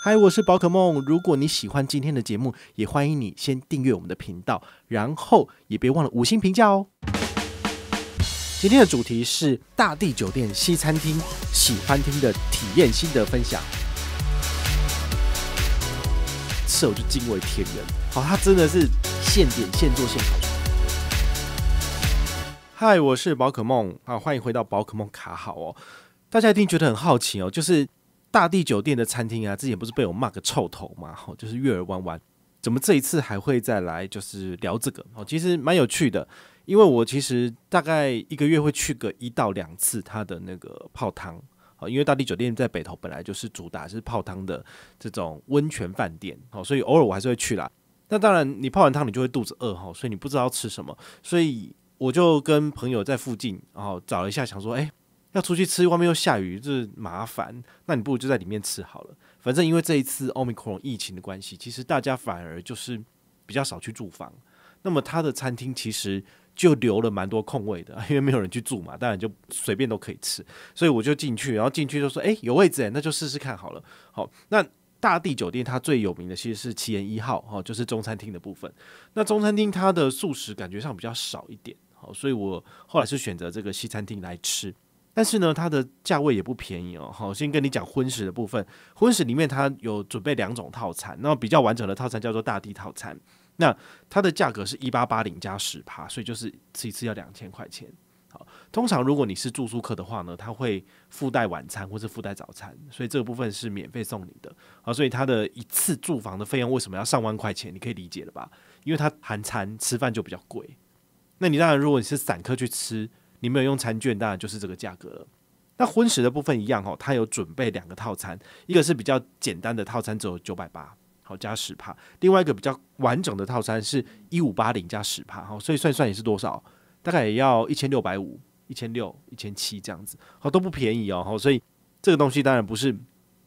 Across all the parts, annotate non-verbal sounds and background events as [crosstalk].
嗨，我是宝可梦。如果你喜欢今天的节目，也欢迎你先订阅我们的频道，然后也别忘了五星评价哦。今天的主题是大地酒店西餐厅喜欢厅的体验心得分享。吃我就敬畏天人，好，它真的是现点现做现烤。嗨，我是宝可梦，啊，欢迎回到宝可梦卡好哦。大家一定觉得很好奇哦，就是。大地酒店的餐厅啊，之前不是被我骂个臭头嘛？吼，就是月儿弯弯，怎么这一次还会再来？就是聊这个哦，其实蛮有趣的，因为我其实大概一个月会去个一到两次它的那个泡汤哦，因为大地酒店在北投本来就是主打是泡汤的这种温泉饭店哦，所以偶尔我还是会去啦。那当然，你泡完汤你就会肚子饿哈，所以你不知道吃什么，所以我就跟朋友在附近哦找了一下，想说哎。要出去吃外面又下雨，就是麻烦。那你不如就在里面吃好了。反正因为这一次奥密克戎疫情的关系，其实大家反而就是比较少去住房。那么他的餐厅其实就留了蛮多空位的，因为没有人去住嘛，当然就随便都可以吃。所以我就进去，然后进去就说：“哎，有位置哎，那就试试看好了。”好，那大地酒店它最有名的其实是七言一号，哈，就是中餐厅的部分。那中餐厅它的素食感觉上比较少一点，好，所以我后来是选择这个西餐厅来吃。但是呢，它的价位也不便宜哦。好，先跟你讲婚食的部分。婚食里面它有准备两种套餐，那比较完整的套餐叫做大地套餐。那它的价格是一八八零加十趴，所以就是吃一次要两千块钱。好，通常如果你是住宿客的话呢，他会附带晚餐或是附带早餐，所以这个部分是免费送你的。好，所以他的一次住房的费用为什么要上万块钱？你可以理解了吧？因为它含餐吃饭就比较贵。那你当然，如果你是散客去吃。你没有用餐券，当然就是这个价格。那婚食的部分一样哦，它有准备两个套餐，一个是比较简单的套餐，只有九百八，好加十帕；另外一个比较完整的套餐是一五八零加十帕，好，所以算算也是多少，大概也要一千六百五、一千六、一千七这样子，好都不便宜哦，好，所以这个东西当然不是。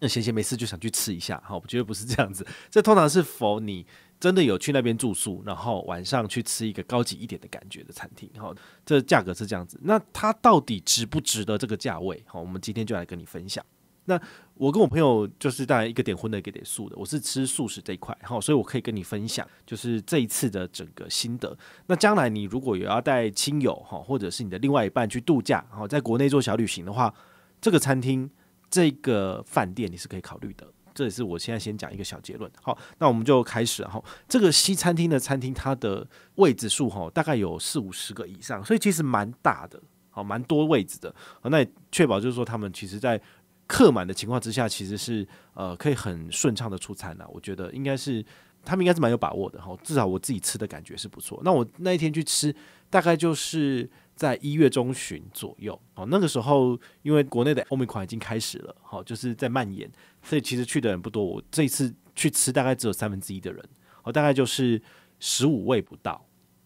那闲闲没事就想去吃一下，哈，我觉得不是这样子。这通常是否你真的有去那边住宿，然后晚上去吃一个高级一点的感觉的餐厅，哈，这价格是这样子。那它到底值不值得这个价位？好，我们今天就来跟你分享。那我跟我朋友就是带一个点荤的，一个点素的。我是吃素食这一块，哈，所以我可以跟你分享，就是这一次的整个心得。那将来你如果有要带亲友哈，或者是你的另外一半去度假，哈，在国内做小旅行的话，这个餐厅。这个饭店你是可以考虑的，这也是我现在先讲一个小结论。好，那我们就开始。然后这个西餐厅的餐厅，它的位置数哈，大概有四五十个以上，所以其实蛮大的，好，蛮多位置的。那也确保就是说，他们其实在客满的情况之下，其实是呃可以很顺畅的出餐的。我觉得应该是他们应该是蛮有把握的，哈，至少我自己吃的感觉是不错。那我那一天去吃，大概就是。在一月中旬左右，哦，那个时候因为国内的欧米款已经开始了，好，就是在蔓延，所以其实去的人不多。我这一次去吃，大概只有三分之一的人，哦，大概就是十五位不到，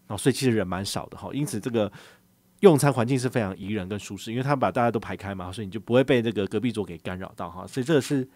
哦，所以其实人蛮少的哈。因此，这个用餐环境是非常宜人跟舒适，因为他把大家都排开嘛，所以你就不会被这个隔壁桌给干扰到哈。所以这个是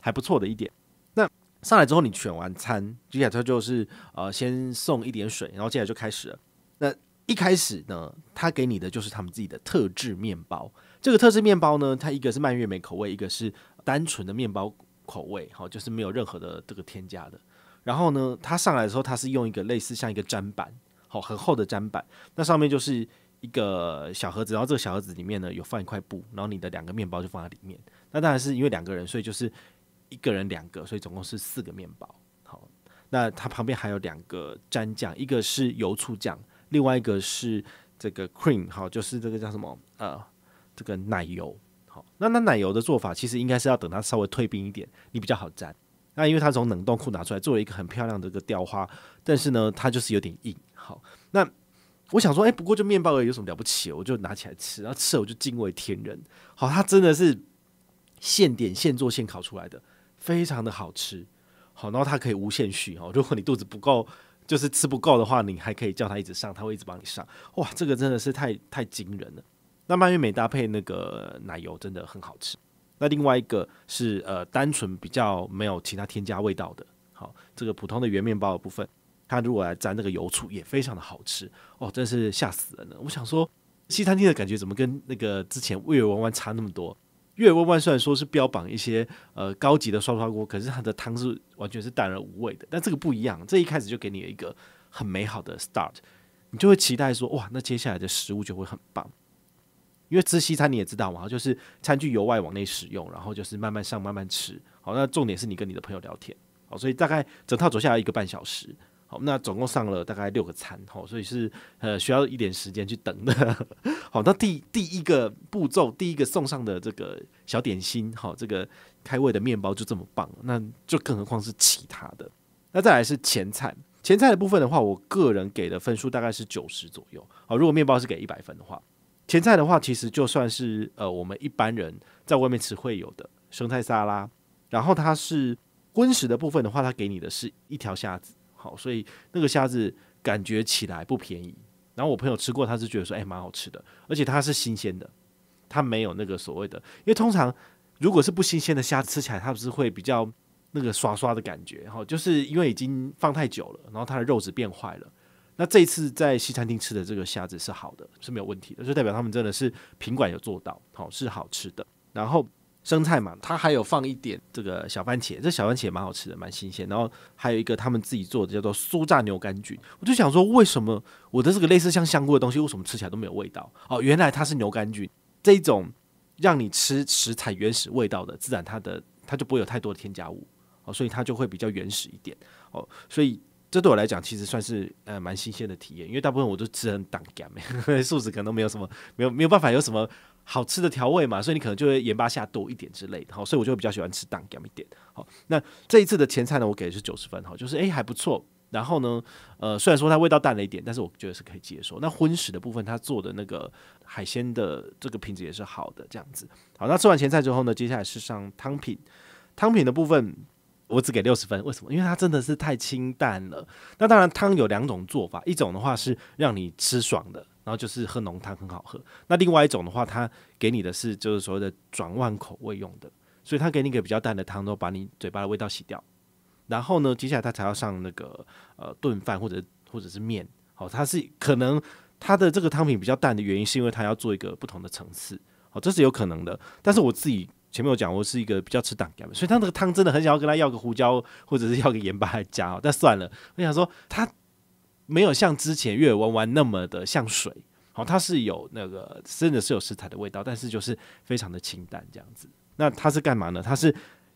还不错的一点。那上来之后，你选完餐，接下来他就是呃，先送一点水，然后接下来就开始了。那一开始呢，他给你的就是他们自己的特制面包。这个特制面包呢，它一个是蔓越莓口味，一个是单纯的面包口味，好，就是没有任何的这个添加的。然后呢，它上来的时候，它是用一个类似像一个砧板，好，很厚的砧板，那上面就是一个小盒子，然后这个小盒子里面呢有放一块布，然后你的两个面包就放在里面。那当然是因为两个人，所以就是一个人两个，所以总共是四个面包。好，那它旁边还有两个蘸酱，一个是油醋酱。另外一个是这个 cream 好，就是这个叫什么呃，这个奶油好。那那奶油的做法其实应该是要等它稍微退冰一点，你比较好粘。那因为它从冷冻库拿出来，作为一个很漂亮的个雕花，但是呢，它就是有点硬好。那我想说，哎，不过就面包而已，有什么了不起？我就拿起来吃，然后吃了我就惊为天人。好，它真的是现点现做现烤出来的，非常的好吃好。然后它可以无限续好，如果你肚子不够。就是吃不够的话，你还可以叫他一直上，他会一直帮你上。哇，这个真的是太太惊人了。那蔓越莓搭配那个奶油真的很好吃。那另外一个是呃，单纯比较没有其他添加味道的，好，这个普通的圆面包的部分，它如果来沾那个油醋也非常的好吃哦，真是吓死人了我想说，西餐厅的感觉怎么跟那个之前味味弯弯差那么多？月外万虽然说是标榜一些呃高级的刷刷锅，可是它的汤是完全是淡而无味的。但这个不一样，这一开始就给你一个很美好的 start，你就会期待说哇，那接下来的食物就会很棒。因为吃西餐你也知道嘛，就是餐具由外往内使用，然后就是慢慢上慢慢吃。好，那重点是你跟你的朋友聊天。好，所以大概整套走下来一个半小时。好，那总共上了大概六个餐，好，所以是呃需要一点时间去等的。[laughs] 好，那第第一个步骤，第一个送上的这个小点心，好，这个开胃的面包就这么棒，那就更何况是其他的。那再来是前菜，前菜的部分的话，我个人给的分数大概是九十左右。好，如果面包是给一百分的话，前菜的话其实就算是呃我们一般人在外面吃会有的生菜沙拉，然后它是荤食的部分的话，它给你的是一条虾子。好，所以那个虾子感觉起来不便宜。然后我朋友吃过，他是觉得说，哎，蛮好吃的，而且它是新鲜的，它没有那个所谓的，因为通常如果是不新鲜的虾吃起来它不是会比较那个刷刷的感觉，哈，就是因为已经放太久了，然后它的肉质变坏了。那这一次在西餐厅吃的这个虾子是好的，是没有问题，的，就代表他们真的是品管有做到，好是好吃的。然后。生菜嘛，它还有放一点这个小番茄，这小番茄也蛮好吃的，蛮新鲜。然后还有一个他们自己做的叫做酥炸牛肝菌，我就想说为什么我的这个类似像香菇的东西，为什么吃起来都没有味道？哦，原来它是牛肝菌这种让你吃食材原始味道的，自然它的它就不会有太多的添加物哦，所以它就会比较原始一点哦。所以这对我来讲其实算是呃蛮新鲜的体验，因为大部分我都吃很档感，[laughs] 素食可能没有什么，没有没有办法有什么。好吃的调味嘛，所以你可能就会盐巴下多一点之类的。好，所以我就比较喜欢吃淡咸一点。好，那这一次的前菜呢，我给的是九十分。好，就是哎还不错。然后呢，呃，虽然说它味道淡了一点，但是我觉得是可以接受。那荤食的部分，它做的那个海鲜的这个品质也是好的，这样子。好，那吃完前菜之后呢，接下来是上汤品。汤品的部分，我只给六十分，为什么？因为它真的是太清淡了。那当然，汤有两种做法，一种的话是让你吃爽的。然后就是喝浓汤很好喝，那另外一种的话，它给你的是就是所谓的转换口味用的，所以它给你一个比较淡的汤，都把你嘴巴的味道洗掉。然后呢，接下来它才要上那个呃炖饭或者或者是面。好，它是可能它的这个汤品比较淡的原因，是因为它要做一个不同的层次。好，这是有可能的。但是我自己前面有讲，我是一个比较吃淡的，所以他那个汤真的很想要跟他要个胡椒，或者是要个盐巴来加。但算了，我想说他。没有像之前月儿弯弯那么的像水，好，它是有那个真的是有食材的味道，但是就是非常的清淡这样子。那它是干嘛呢？它是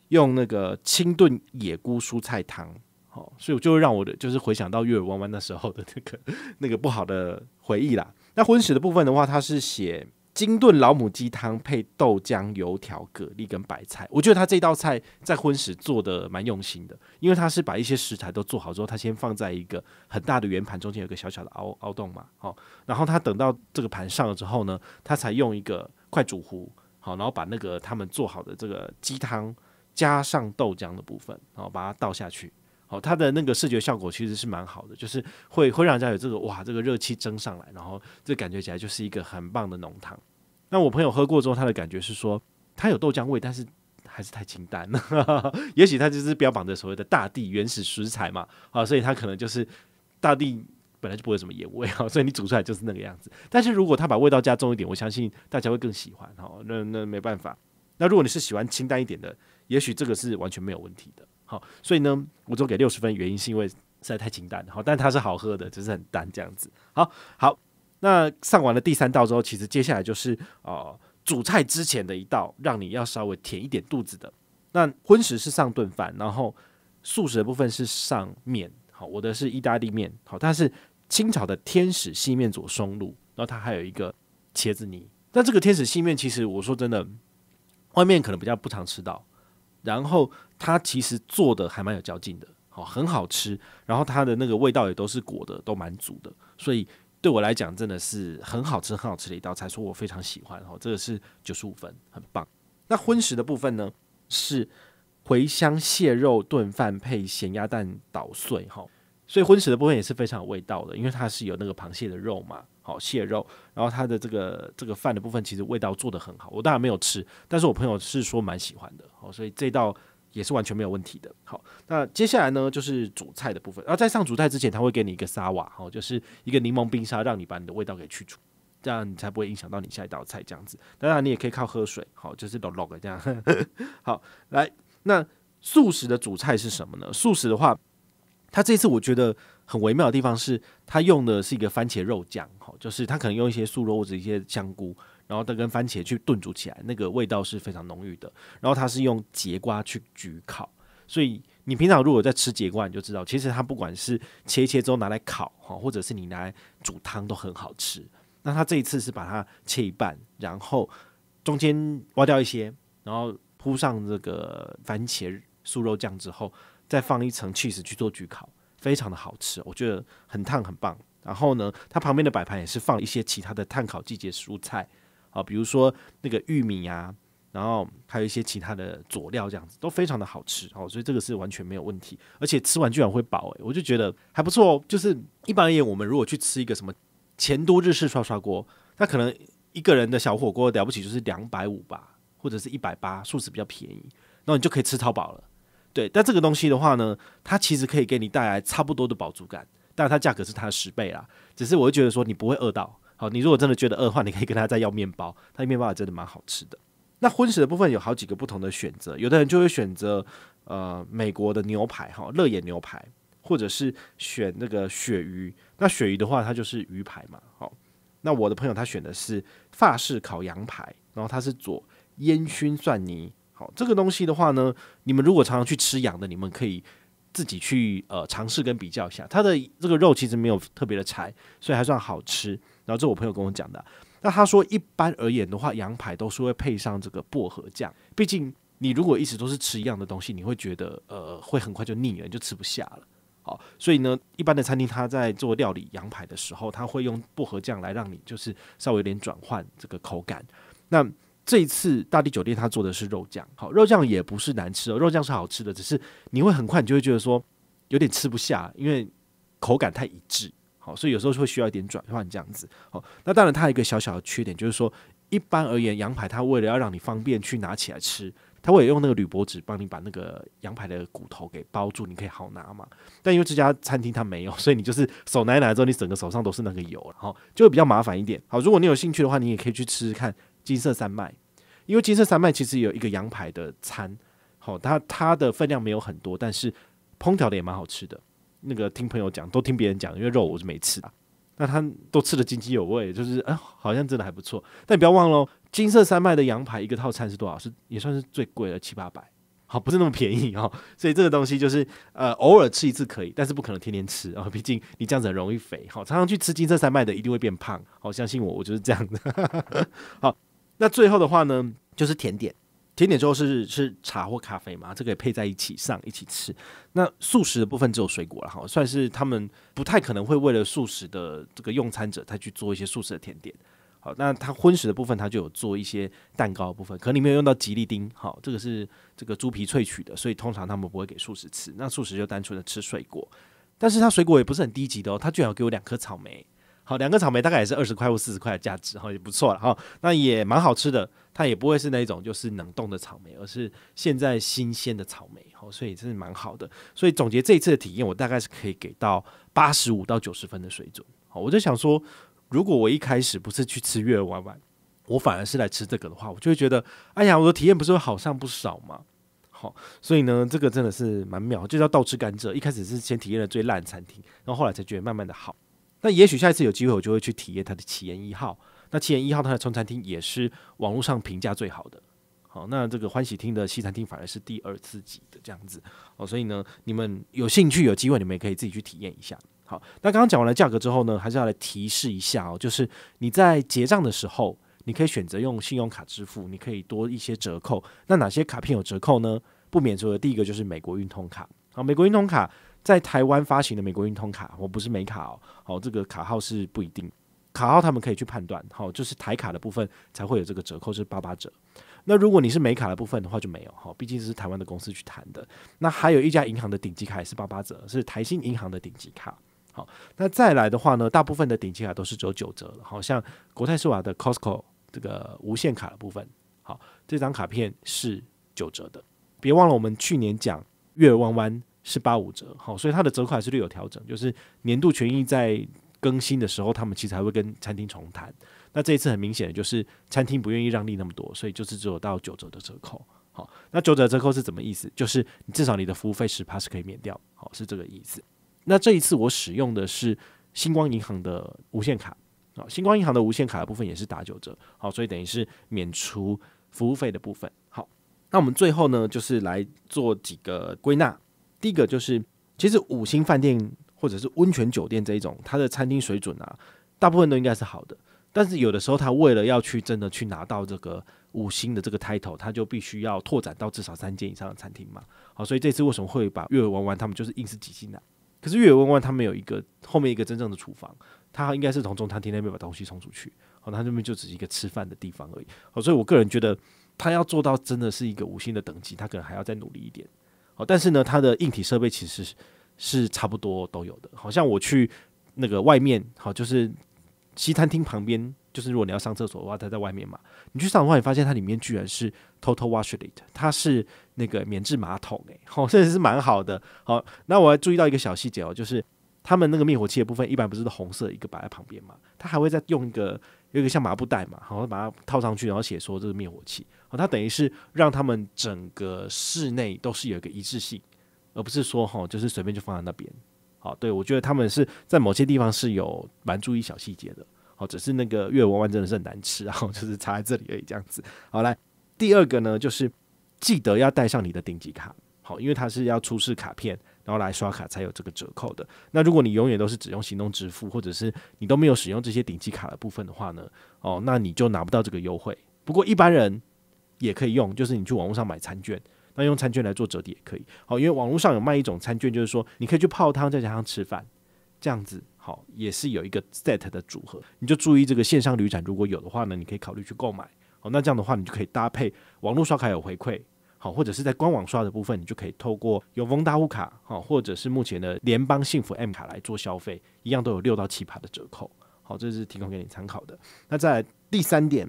用那个清炖野菇蔬菜汤，好，所以我就让我的就是回想到月儿弯弯那时候的那个那个不好的回忆啦。那荤食的部分的话，它是写。金炖老母鸡汤配豆浆、油条、蛤蜊跟白菜，我觉得他这道菜在婚时做的蛮用心的，因为他是把一些食材都做好之后，他先放在一个很大的圆盘中间有个小小的凹凹洞嘛，好，然后他等到这个盘上了之后呢，他才用一个快煮壶，好，然后把那个他们做好的这个鸡汤加上豆浆的部分，然后把它倒下去。它的那个视觉效果其实是蛮好的，就是会会让人家有这个哇，这个热气蒸上来，然后这感觉起来就是一个很棒的浓汤。那我朋友喝过之后，他的感觉是说，它有豆浆味，但是还是太清淡了。[laughs] 也许它就是标榜着所谓的大地原始食材嘛，啊，所以它可能就是大地本来就不会什么野味啊，所以你煮出来就是那个样子。但是如果他把味道加重一点，我相信大家会更喜欢。哈，那那没办法。那如果你是喜欢清淡一点的，也许这个是完全没有问题的。好，所以呢，我总给六十分，原因是因为实在太清淡好，但它是好喝的，只是很淡这样子。好，好，那上完了第三道之后，其实接下来就是呃，主菜之前的一道，让你要稍微填一点肚子的。那荤食是上顿饭，然后素食的部分是上面。好，我的是意大利面。好，它是清炒的天使细面佐松露，然后它还有一个茄子泥。那这个天使细面，其实我说真的，外面可能比较不常吃到。然后它其实做的还蛮有嚼劲的，好，很好吃。然后它的那个味道也都是裹的，都蛮足的。所以对我来讲，真的是很好吃、很好吃的一道菜，说我非常喜欢。哦，这个是九十五分，很棒。那荤食的部分呢，是茴香蟹肉炖饭配咸鸭蛋捣碎，哈。所以荤食的部分也是非常有味道的，因为它是有那个螃蟹的肉嘛，好蟹肉，然后它的这个这个饭的部分其实味道做的很好，我当然没有吃，但是我朋友是说蛮喜欢的，好，所以这道也是完全没有问题的。好，那接下来呢就是主菜的部分，然后在上主菜之前，他会给你一个沙瓦，好，就是一个柠檬冰沙，让你把你的味道给去除，这样你才不会影响到你下一道菜这样子。当然你也可以靠喝水，好，就是 log log 这样。[laughs] 好，来，那素食的主菜是什么呢？素食的话。他这次我觉得很微妙的地方是，他用的是一个番茄肉酱，哈，就是他可能用一些素肉或者一些香菇，然后再跟番茄去炖煮起来，那个味道是非常浓郁的。然后他是用节瓜去焗烤，所以你平常如果在吃节瓜，你就知道，其实它不管是切切之后拿来烤，哈，或者是你拿来煮汤都很好吃。那他这一次是把它切一半，然后中间挖掉一些，然后铺上这个番茄素肉酱之后。再放一层 cheese 去做焗烤，非常的好吃，我觉得很烫，很棒。然后呢，它旁边的摆盘也是放一些其他的碳烤季节蔬菜啊，比如说那个玉米啊，然后还有一些其他的佐料，这样子都非常的好吃哦。所以这个是完全没有问题，而且吃完居然会饱诶，我就觉得还不错哦。就是一般而言，我们如果去吃一个什么前都日式涮涮锅，那可能一个人的小火锅了不起就是两百五吧，或者是一百八，素食比较便宜，那你就可以吃超饱了。对，但这个东西的话呢，它其实可以给你带来差不多的饱足感，但是它价格是它的十倍啦。只是我会觉得说你不会饿到，好，你如果真的觉得饿的话，你可以跟他再要面包，他的面包也真的蛮好吃的。那荤食的部分有好几个不同的选择，有的人就会选择呃美国的牛排哈，乐眼牛排，或者是选那个鳕鱼。那鳕鱼的话，它就是鱼排嘛，好。那我的朋友他选的是法式烤羊排，然后它是佐烟熏蒜泥。好，这个东西的话呢，你们如果常常去吃羊的，你们可以自己去呃尝试跟比较一下，它的这个肉其实没有特别的柴，所以还算好吃。然后这我朋友跟我讲的，那他说一般而言的话，羊排都是会配上这个薄荷酱，毕竟你如果一直都是吃一样的东西，你会觉得呃会很快就腻了，就吃不下了。好，所以呢，一般的餐厅他在做料理羊排的时候，他会用薄荷酱来让你就是稍微有点转换这个口感。那这一次大地酒店他做的是肉酱，好肉酱也不是难吃哦，肉酱是好吃的，只是你会很快你就会觉得说有点吃不下，因为口感太一致，好，所以有时候会需要一点转换这样子，好，那当然它有一个小小的缺点就是说，一般而言羊排它为了要让你方便去拿起来吃，它会用那个铝箔纸帮你把那个羊排的骨头给包住，你可以好拿嘛，但因为这家餐厅它没有，[laughs] 所以你就是手拿一拿之后，你整个手上都是那个油，然后就会比较麻烦一点。好，如果你有兴趣的话，你也可以去吃吃看。金色山脉，因为金色山脉其实有一个羊排的餐，好，它它的分量没有很多，但是烹调的也蛮好吃的。那个听朋友讲，都听别人讲，因为肉我是没吃的，那他都吃的津津有味，就是啊，好像真的还不错。但你不要忘了，金色山脉的羊排一个套餐是多少？是也算是最贵的七八百，好，不是那么便宜哈。[laughs] 所以这个东西就是呃，偶尔吃一次可以，但是不可能天天吃啊，毕竟你这样子很容易肥。好，常常去吃金色山脉的一定会变胖，好，相信我，我就是这样的，[laughs] 好。那最后的话呢，就是甜点，甜点之后是是茶或咖啡嘛，这个也配在一起上一起吃。那素食的部分只有水果了哈，算是他们不太可能会为了素食的这个用餐者，再去做一些素食的甜点。好，那他荤食的部分，他就有做一些蛋糕部分，可里面用到吉利丁，好，这个是这个猪皮萃取的，所以通常他们不会给素食吃。那素食就单纯的吃水果，但是他水果也不是很低级的哦，他居然给我两颗草莓。好，两个草莓大概也是二十块或四十块的价值，哈，也不错了，哈。那也蛮好吃的，它也不会是那种就是冷冻的草莓，而是现在新鲜的草莓，哈，所以真的蛮好的。所以总结这一次的体验，我大概是可以给到八十五到九十分的水准，好，我就想说，如果我一开始不是去吃月儿玩玩，我反而是来吃这个的话，我就会觉得，哎呀，我的体验不是会好上不少吗？好，所以呢，这个真的是蛮妙，就是要倒吃甘蔗，一开始是先体验了最烂的餐厅，然后后来才觉得慢慢的好。那也许下一次有机会，我就会去体验它的起源一号。那起源一号它的中餐厅也是网络上评价最好的。好，那这个欢喜厅的西餐厅反而是第二次级的这样子。哦，所以呢，你们有兴趣有机会，你们也可以自己去体验一下。好，那刚刚讲完了价格之后呢，还是要来提示一下哦，就是你在结账的时候，你可以选择用信用卡支付，你可以多一些折扣。那哪些卡片有折扣呢？不免除的第一个就是美国运通卡。好，美国运通卡。在台湾发行的美国运通卡，我不是美卡哦，好，这个卡号是不一定，卡号他们可以去判断，好，就是台卡的部分才会有这个折扣，是八八折。那如果你是美卡的部分的话就没有，哈，毕竟是台湾的公司去谈的。那还有一家银行的顶级卡也是八八折，是台新银行的顶级卡。好，那再来的话呢，大部分的顶级卡都是走九折，好像国泰世华的 Costco 这个无限卡的部分，好，这张卡片是九折的。别忘了我们去年讲月弯弯。是八五折，好，所以它的折扣还是略有调整。就是年度权益在更新的时候，他们其实还会跟餐厅重谈。那这一次很明显的就是餐厅不愿意让利那么多，所以就是只有到九折的折扣，好。那九折折扣是什么意思？就是你至少你的服务费十帕是可以免掉，好，是这个意思。那这一次我使用的是星光银行的无限卡，好，星光银行的无限卡的部分也是打九折，好，所以等于是免除服务费的部分。好，那我们最后呢，就是来做几个归纳。第一个就是，其实五星饭店或者是温泉酒店这一种，它的餐厅水准啊，大部分都应该是好的。但是有的时候，他为了要去真的去拿到这个五星的这个 title，他就必须要拓展到至少三间以上的餐厅嘛。好，所以这次为什么会把儿弯弯他们就是硬是挤进来？可是儿弯弯他们有一个后面一个真正的厨房，他应该是从中餐厅那边把东西送出去。好，他那边就只是一个吃饭的地方而已。好，所以我个人觉得，他要做到真的是一个五星的等级，他可能还要再努力一点。好，但是呢，它的硬体设备其实是是差不多都有的。好像我去那个外面，好，就是西餐厅旁边，就是如果你要上厕所的话，它在外面嘛。你去上的话，你发现它里面居然是 total w a s h i t 它是那个棉质马桶哎，好，这 [laughs] 也是蛮好的。好，那我还注意到一个小细节哦，就是他们那个灭火器的部分，一般不是红色一个摆在旁边嘛，它还会再用一个。有一个像麻布袋嘛，然后把它套上去，然后写说这是灭火器。好，它等于是让他们整个室内都是有一个一致性，而不是说哈，就是随便就放在那边。好，对我觉得他们是在某些地方是有蛮注意小细节的。好，只是那个月文丸真的是很难吃，然 [laughs] 后就是插在这里而已。这样子，好来第二个呢，就是记得要带上你的顶级卡。好，因为它是要出示卡片，然后来刷卡才有这个折扣的。那如果你永远都是只用行动支付，或者是你都没有使用这些顶级卡的部分的话呢？哦，那你就拿不到这个优惠。不过一般人也可以用，就是你去网络上买餐券，那用餐券来做折抵也可以。好，因为网络上有卖一种餐券，就是说你可以去泡汤再加上吃饭，这样子好也是有一个 set 的组合。你就注意这个线上旅展如果有的话呢，你可以考虑去购买。好，那这样的话你就可以搭配网络刷卡有回馈。好，或者是在官网刷的部分，你就可以透过永丰大副卡，好，或者是目前的联邦幸福 M 卡来做消费，一样都有六到七趴的折扣。好，这是提供给你参考的。那在第三点，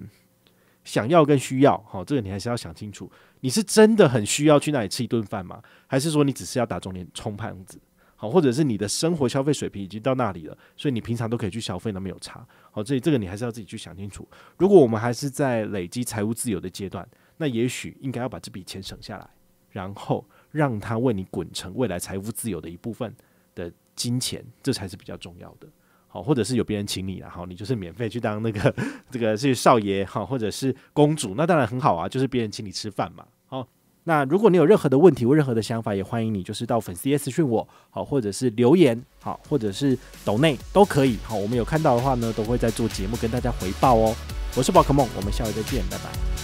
想要跟需要，好，这个你还是要想清楚，你是真的很需要去那里吃一顿饭吗？还是说你只是要打肿脸充胖子？好，或者是你的生活消费水平已经到那里了，所以你平常都可以去消费，那么有差。好，这这个你还是要自己去想清楚。如果我们还是在累积财务自由的阶段。那也许应该要把这笔钱省下来，然后让他为你滚成未来财富自由的一部分的金钱，这才是比较重要的。好，或者是有别人请你，了，好，你就是免费去当那个 [laughs] 这个是少爷哈，或者是公主，那当然很好啊，就是别人请你吃饭嘛。好，那如果你有任何的问题或任何的想法，也欢迎你就是到粉丝 S 讯我，好，或者是留言，好，或者是抖内都可以。好，我们有看到的话呢，都会在做节目跟大家回报哦。我是宝可梦，我们下回再见，拜拜。